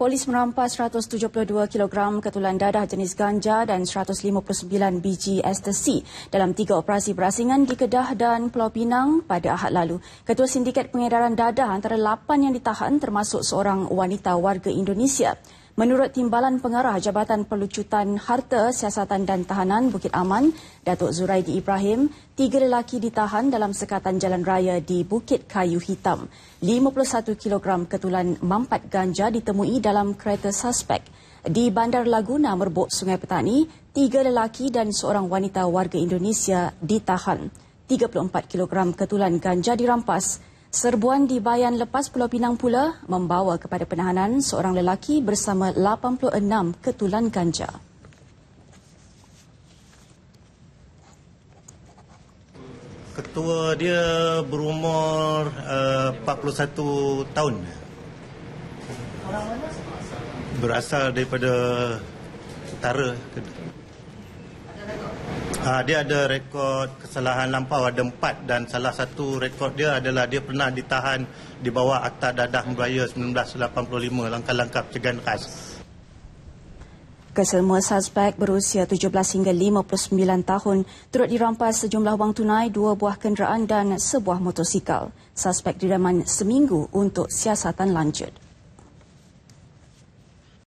Polis merampas 172 kg ketulan dadah jenis ganja dan 159 biji ecstasy dalam tiga operasi berasingan di Kedah dan Pulau Pinang pada Ahad lalu. Ketua Sindiket Pengedaran Dadah antara lapan yang ditahan termasuk seorang wanita warga Indonesia. Menurut Timbalan Pengarah Jabatan Pelucutan Harta, Siasatan dan Tahanan Bukit Aman, Datuk Zuraidi Ibrahim, tiga lelaki ditahan dalam sekatan jalan raya di Bukit Kayu Hitam. 51 kg ketulan mampat ganja ditemui dalam kereta suspek. Di Bandar Laguna Merbok Sungai Petani, tiga lelaki dan seorang wanita warga Indonesia ditahan. 34 kg ketulan ganja dirampas. Serbuan di Bayan lepas Pulau Pinang pula membawa kepada penahanan seorang lelaki bersama 86 ketulan ganja. Ketua dia berumur eh, uh, 41 tahun. Berasal daripada utara. Uh, dia ada rekod kesalahan lampau ada empat dan salah satu rekod dia adalah dia pernah ditahan di bawah Akta Dadah Melayu 1985 langkah-langkah cegahan khas. Kesemua suspek berusia 17 hingga 59 tahun turut dirampas sejumlah wang tunai, dua buah kenderaan dan sebuah motosikal. Suspek diraman seminggu untuk siasatan lanjut.